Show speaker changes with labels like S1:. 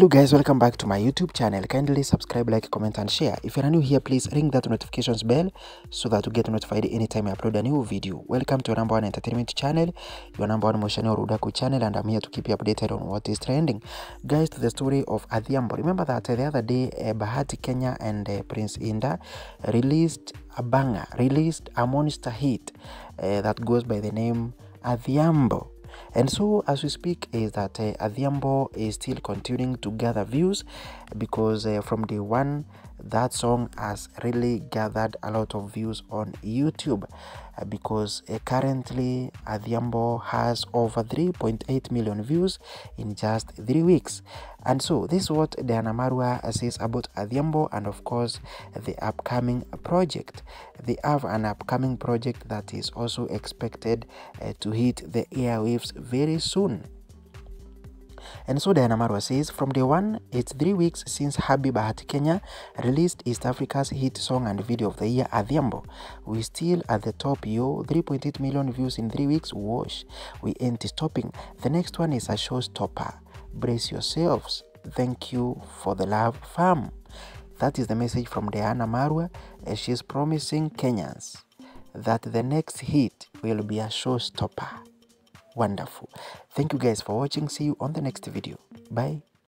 S1: hello guys welcome back to my youtube channel kindly subscribe like comment and share if you're new here please ring that notifications bell so that you get notified anytime i upload a new video welcome to your number one entertainment channel your number one or udaku channel and i'm here to keep you updated on what is trending guys to the story of adhiambo remember that uh, the other day uh, bahati kenya and uh, prince inda released a banger released a monster hit uh, that goes by the name adhiambo And so, as we speak, is that uh, Adhiambo is still continuing to gather views because uh, from day one, that song has really gathered a lot of views on YouTube uh, because uh, currently Adhiambo has over 3.8 million views in just three weeks. And so this is what Diana Marua says about Adhiambo and of course the upcoming project. They have an upcoming project that is also expected uh, to hit the airwaves very soon. And so Diana Marwa says, From day one, it's three weeks since Habi Bahati Kenya released East Africa's hit song and video of the year, Adhiambo. we still at the top, yo. 3.8 million views in three weeks, wash. We ain't stopping. The next one is a showstopper. Brace yourselves. Thank you for the love, fam. That is the message from Diana Marwa as she's promising Kenyans that the next hit will be a showstopper wonderful thank you guys for watching see you on the next video bye